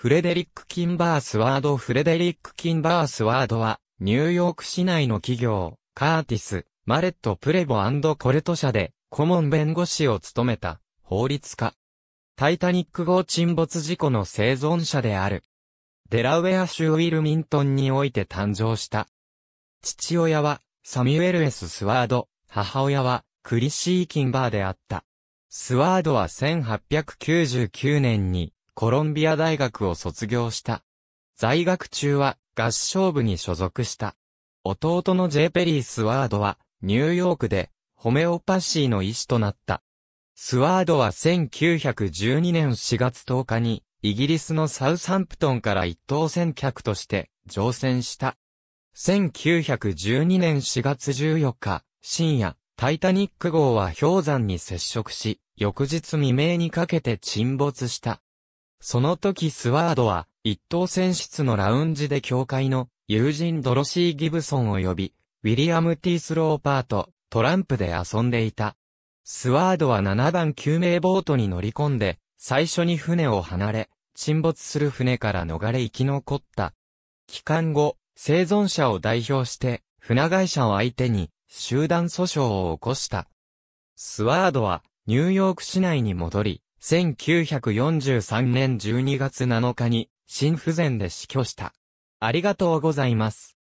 フレデリック・キンバースワードフレデリック・キンバースワードは、ニューヨーク市内の企業、カーティス、マレット・プレボコレト社で、顧問弁護士を務めた、法律家。タイタニック号沈没事故の生存者である。デラウェア州ウィルミントンにおいて誕生した。父親は、サミュエル・エス・スワード、母親は、クリシー・キンバーであった。スワードは1899年にコロンビア大学を卒業した。在学中は合唱部に所属した。弟のジェペリー・スワードはニューヨークでホメオパシーの医師となった。スワードは1912年4月10日にイギリスのサウサンプトンから一等戦客として乗船した。1912年4月14日深夜、タイタニック号は氷山に接触し、翌日未明にかけて沈没した。その時スワードは、一等船室のラウンジで教会の友人ドロシー・ギブソンを呼び、ウィリアム・ティースローパーとトランプで遊んでいた。スワードは7番救命ボートに乗り込んで、最初に船を離れ、沈没する船から逃れ生き残った。帰還後、生存者を代表して、船会社を相手に、集団訴訟を起こした。スワードは、ニューヨーク市内に戻り、1943年12月7日に、心不全で死去した。ありがとうございます。